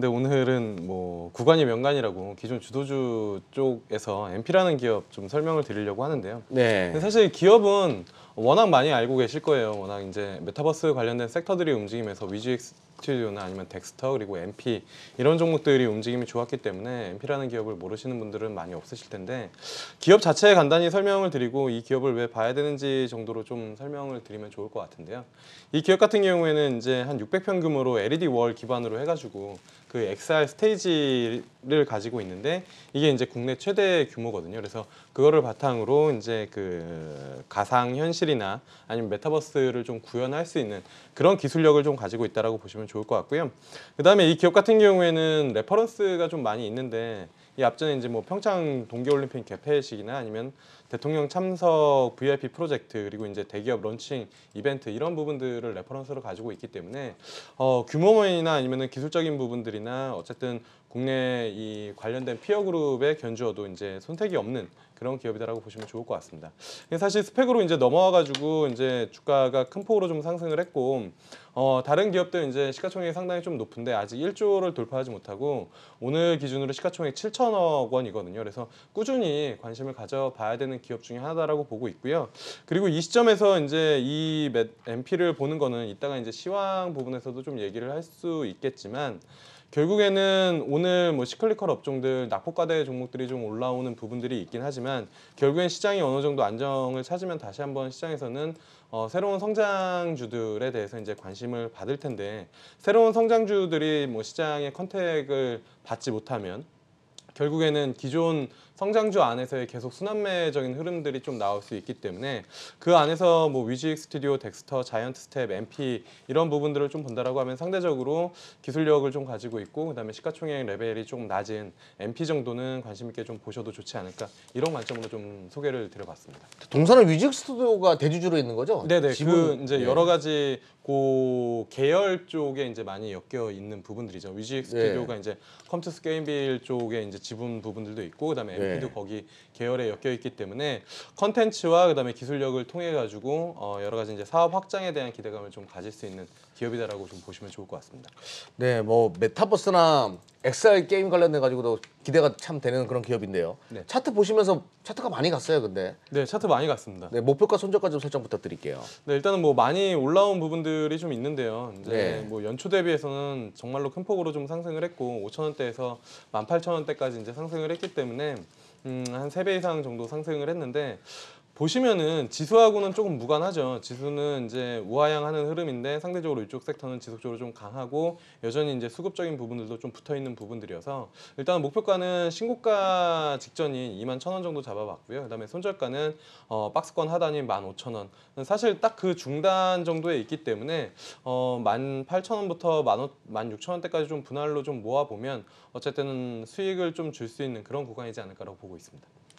근데 오늘은 뭐 구간이 명간이라고 기존 주도주 쪽에서 MP라는 기업 좀 설명을 드리려고 하는데요. 네. 사실 기업은 워낙 많이 알고 계실 거예요. 워낙 이제 메타버스 관련된 섹터들이 움직이면서 위즈익스 스튜디오나 아니면 덱스터 그리고 MP 이런 종목들이 움직임이 좋았기 때문에 MP라는 기업을 모르시는 분들은 많이 없으실 텐데 기업 자체에 간단히 설명을 드리고 이 기업을 왜 봐야 되는지 정도로 좀 설명을 드리면 좋을 것 같은데요. 이 기업 같은 경우에는 이제 한 600평 규모로 LED 월 기반으로 해가지고 그 XR 스테이지를 가지고 있는데 이게 이제 국내 최대 규모거든요. 그래서 그거를 바탕으로 이제 그 가상 현실 현실이나 아니면 메타버스를 좀 구현할 수 있는 그런 기술력을 좀 가지고 있다라고 보시면 좋을 것 같고요. 그다음에 이 기업 같은 경우에는 레퍼런스가 좀 많이 있는데 이 앞전에 이제 뭐 평창 동계올림픽 개폐식이나 아니면 대통령 참석 VIP 프로젝트 그리고 이제 대기업 런칭 이벤트 이런 부분들을 레퍼런스로 가지고 있기 때문에 어, 규모나 만이 아니면은 기술적인 부분들이나 어쨌든 국내 이 관련된 피어 그룹에 견주어도 이제 선택이 없는 그런 기업이다라고 보시면 좋을 것 같습니다. 사실 스펙으로 이제 넘어와 가지고 이제 주가가 큰 폭으로 좀 상승을 했고 어, 다른 기업들 이제 시가총액이 상당히 좀 높은데 아직 1조를 돌파하지 못하고 오늘 기준으로 시가총액 7천억 원이거든요. 그래서 꾸준히 관심을 가져봐야 되는 기업 중에 하나다라고 보고 있고요. 그리고 이 시점에서 이제 이 MP를 보는 거는 이따가 이제 시황 부분에서도 좀 얘기를 할 수 있겠지만 결국에는 오늘 뭐 시클리컬 업종들 낙폭과대 종목들이 좀 올라오는 부분들이 있긴 하지만 결국엔 시장이 어느 정도 안정을 찾으면 다시 한번 시장에서는 어, 새로운 성장주들에 대해서 이제 관심을 받을 텐데 새로운 성장주들이 뭐 시장의 컨택을 받지 못하면 결국에는 기존 성장주 안에서의 계속 순환매적인 흐름들이 좀 나올 수 있기 때문에 그 안에서 뭐위지익 스튜디오, 덱스터, 자이언트 스텝, MP 이런 부분들을 좀 본다라고 하면 상대적으로 기술력을 좀 가지고 있고 그다음에 시가총액 레벨이 좀 낮은 MP 정도는 관심 있게 좀 보셔도 좋지 않을까 이런 관점으로 좀 소개를 드려봤습니다. 동산은 위지익 스튜디오가 대주주로 있는 거죠? 네네. 그 지분... 그 이제 네. 여러 가지 고 계열 쪽에 이제 많이 엮여 있는 부분들이죠. 위지익 네. 스튜디오가 네. 이제 컴투스 게임빌 쪽에 이제 지분 부분들도 있고 그다음에 네. IP도 네. 네. 네. 거기 계열에 엮여 있기 때문에 컨텐츠와 그다음에 기술력을 통해 가지고 어, 여러 가지 이제 사업 확장에 대한 기대감을 좀 가질 수 있는 기업이다라고 좀 보시면 좋을 것 같습니다. 네, 뭐 메타버스나 XR 게임 관련돼 가지고도 기대가 참 되는 그런 기업인데요. 네. 차트 보시면서 차트가 많이 갔어요, 근데. 네, 차트 많이 갔습니다. 네, 목표가 손절까지 좀 설정 부탁드릴게요. 네, 일단은 뭐 많이 올라온 부분들이 좀 있는데요. 이제 네. 뭐 연초 대비해서는 정말로 큰 폭으로 좀 상승을 했고 5천원대에서 18,000원대까지 이제 상승을 했기 때문에 음, 한세 배 이상 정도 상승을 했는데 보시면은 지수하고는 조금 무관하죠. 지수는 이제 우하향하는 흐름인데 상대적으로 이쪽 섹터는 지속적으로 좀 강하고 여전히 이제 수급적인 부분들도 좀 붙어 있는 부분들이어서 일단 목표가는 신고가 직전인 2만 1천원 정도 잡아봤고요. 그다음에 손절가는 어, 박스권 하단인 1 5천원 사실 딱 그 중단 정도에 있기 때문에 어, 1 8천원부터 16,000원대까지 좀 분할로 좀 모아 보면 어쨌든 수익을 좀 줄 수 있는 그런 구간이지 않을까라고 보고 있습니다.